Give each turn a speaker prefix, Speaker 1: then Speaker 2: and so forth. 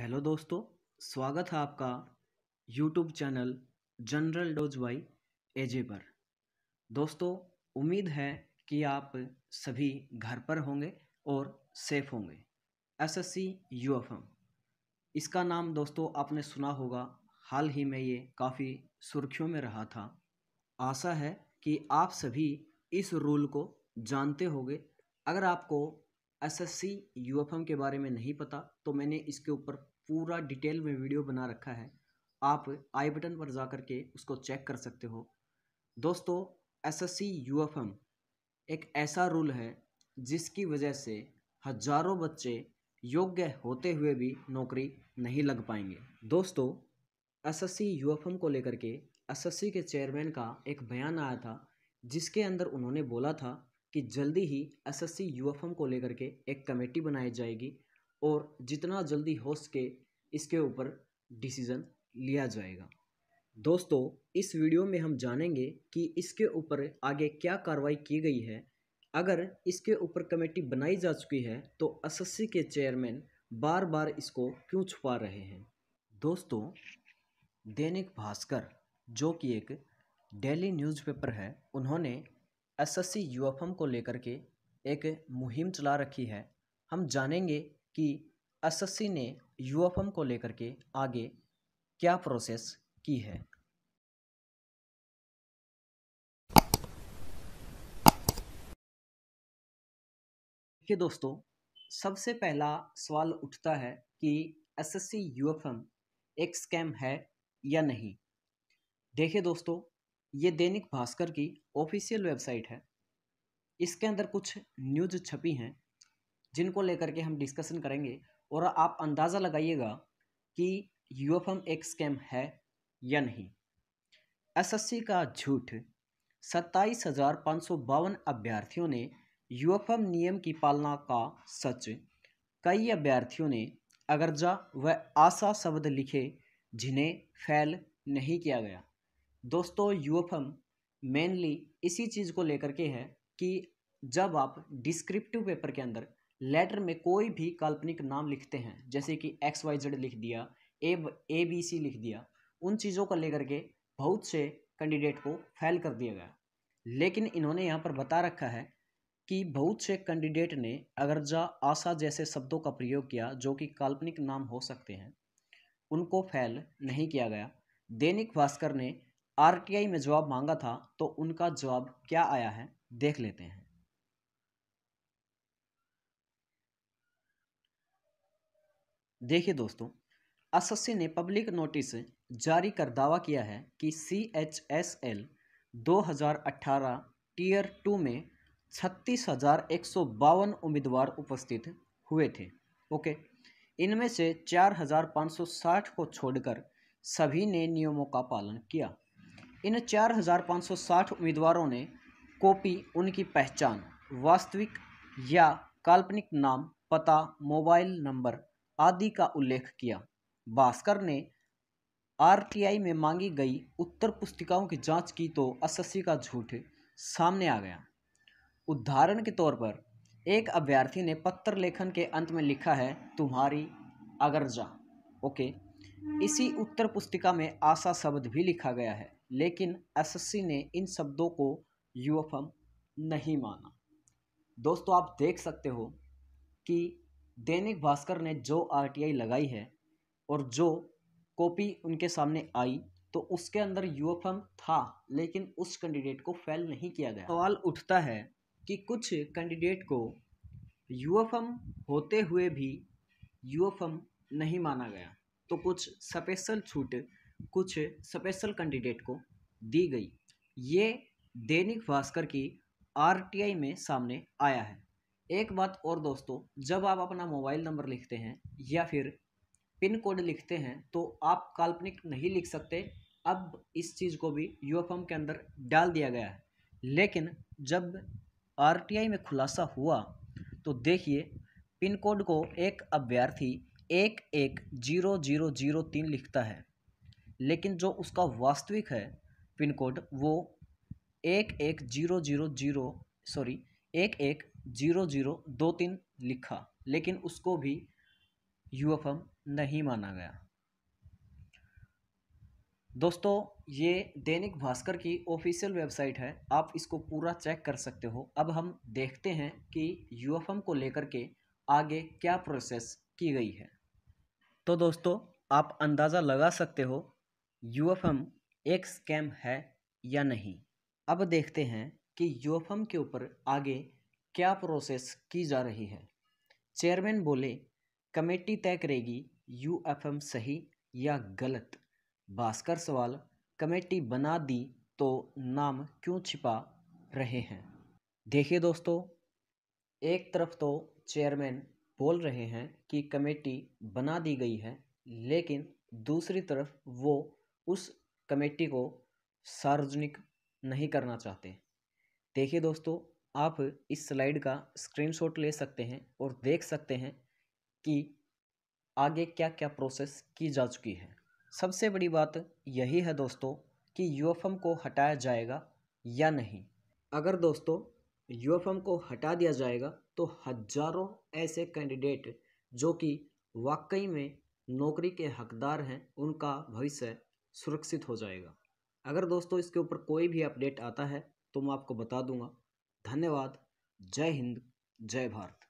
Speaker 1: hello दोस्तों स्वागत है आपका YouTube channel general dose by AJ पर दोस्तों उम्मीद है कि आप सभी घर पर होंगे और सेफ होंगे एसएससी यूएफएम इसका नाम दोस्तों आपने सुना होगा हाल ही में ये काफ़ी सुर्खियों में रहा था आशा है कि आप सभी इस रूल को जानते होंगे अगर आपको एसएससी यूएफएम के बारे में नहीं पता तो मैंने इसके ऊपर पूरा डिटेल में वीडियो बना रखा है आप आई बटन पर जा कर के उसको चेक कर सकते हो दोस्तों एसएससी यूएफएम एक ऐसा रूल है जिसकी वजह से हजारों बच्चे योग्य होते हुए भी नौकरी नहीं लग पाएंगे दोस्तों एसएससी यूएफएम को लेकर के एसएससी के चेयरमैन का एक बयान आया था जिसके अंदर उन्होंने बोला था कि जल्दी ही एसएससी यूएफएम को लेकर के एक कमेटी बनाई जाएगी और जितना जल्दी हो सके इसके ऊपर डिसीज़न लिया जाएगा दोस्तों इस वीडियो में हम जानेंगे कि इसके ऊपर आगे क्या कार्रवाई की गई है अगर इसके ऊपर कमेटी बनाई जा चुकी है तो एस के चेयरमैन बार बार इसको क्यों छुपा रहे हैं दोस्तों दैनिक भास्कर जो कि एक डेली न्यूज़पेपर है उन्होंने एसएससी यूएफएम को लेकर के एक मुहिम चला रखी है हम जानेंगे कि एसएससी ने यूएफएम को लेकर के आगे क्या प्रोसेस की है देखिए दोस्तों सबसे पहला सवाल उठता है कि एसएससी यूएफएम एक स्कैम है या नहीं देखिए दोस्तों ये दैनिक भास्कर की ऑफिशियल वेबसाइट है इसके अंदर कुछ न्यूज छपी हैं जिनको लेकर के हम डिस्कशन करेंगे और आप अंदाज़ा लगाइएगा कि एम एक स्कैम है या नहीं एसएससी का झूठ सत्ताईस हजार पाँच सौ बावन अभ्यर्थियों ने एम नियम की पालना का सच कई अभ्यर्थियों ने अगरजा व आशा शब्द लिखे जिन्हें फैल नहीं किया गया दोस्तों यूएफएम मेनली इसी चीज़ को लेकर के है कि जब आप डिस्क्रिप्टिव पेपर के अंदर लेटर में कोई भी काल्पनिक नाम लिखते हैं जैसे कि एक्स वाई जेड लिख दिया ए ए बी सी लिख दिया उन चीज़ों को लेकर के बहुत से कैंडिडेट को फेल कर दिया गया लेकिन इन्होंने यहाँ पर बता रखा है कि बहुत से कैंडिडेट ने अगरजा आशा जैसे शब्दों का प्रयोग किया जो कि काल्पनिक नाम हो सकते हैं उनको फेल नहीं किया गया दैनिक भास्कर ने आरटीआई में जवाब मांगा था तो उनका जवाब क्या आया है देख लेते हैं देखिए दोस्तों एस ने पब्लिक नोटिस जारी कर दावा किया है कि सी एच एस एल दो हजार अट्ठारह टीयर टू में छत्तीस हजार एक सौ बावन उम्मीदवार उपस्थित हुए थे ओके इनमें से चार हजार पाँच सौ साठ को छोड़कर सभी ने नियमों का पालन किया इन 4,560 उम्मीदवारों ने कॉपी उनकी पहचान वास्तविक या काल्पनिक नाम पता मोबाइल नंबर आदि का उल्लेख किया भास्कर ने आरटीआई में मांगी गई उत्तर पुस्तिकाओं की जांच की तो एसएससी का झूठ सामने आ गया उदाहरण के तौर पर एक अभ्यर्थी ने पत्र लेखन के अंत में लिखा है तुम्हारी अगरजा ओके इसी उत्तर पुस्तिका में आशा शब्द भी लिखा गया है लेकिन एसएससी ने इन शब्दों को यूएफएम नहीं माना दोस्तों आप देख सकते हो कि दैनिक भास्कर ने जो आरटीआई लगाई है और जो कॉपी उनके सामने आई तो उसके अंदर यूएफएम था लेकिन उस कैंडिडेट को फेल नहीं किया गया सवाल उठता है कि कुछ कैंडिडेट को यूएफएम होते हुए भी यूएफएम नहीं माना गया तो कुछ स्पेशल छूट कुछ स्पेशल कैंडिडेट को दी गई ये दैनिक भास्कर की आरटीआई में सामने आया है एक बात और दोस्तों जब आप अपना मोबाइल नंबर लिखते हैं या फिर पिन कोड लिखते हैं तो आप काल्पनिक नहीं लिख सकते अब इस चीज़ को भी यूएफएम के अंदर डाल दिया गया है लेकिन जब आर में खुलासा हुआ तो देखिए पिन कोड को एक अभ्यर्थी एक एक जीरो जीरो जीरो तीन लिखता है लेकिन जो उसका वास्तविक है पिन कोड वो एक एक जीरो जीरो जीरो सॉरी एक एक जीरो जीरो दो तीन लिखा लेकिन उसको भी एम नहीं माना गया दोस्तों ये दैनिक भास्कर की ऑफिशियल वेबसाइट है आप इसको पूरा चेक कर सकते हो अब हम देखते हैं कि एम को लेकर के आगे क्या प्रोसेस की गई है तो दोस्तों आप अंदाज़ा लगा सकते हो यूएफएम एक स्कैम है या नहीं अब देखते हैं कि यूएफएम के ऊपर आगे क्या प्रोसेस की जा रही है चेयरमैन बोले कमेटी तय करेगी यूएफएम सही या गलत भास्कर सवाल कमेटी बना दी तो नाम क्यों छिपा रहे हैं देखिए दोस्तों एक तरफ तो चेयरमैन बोल रहे हैं कि कमेटी बना दी गई है लेकिन दूसरी तरफ वो उस कमेटी को सार्वजनिक नहीं करना चाहते देखिए दोस्तों आप इस स्लाइड का स्क्रीनशॉट ले सकते हैं और देख सकते हैं कि आगे क्या क्या प्रोसेस की जा चुकी है सबसे बड़ी बात यही है दोस्तों कि यूएफएम को हटाया जाएगा या नहीं अगर दोस्तों यूएफएम को हटा दिया जाएगा तो हजारों ऐसे कैंडिडेट जो कि वाकई में नौकरी के हकदार हैं उनका भविष्य सुरक्षित हो जाएगा अगर दोस्तों इसके ऊपर कोई भी अपडेट आता है तो मैं आपको बता दूंगा धन्यवाद जय हिंद जय भारत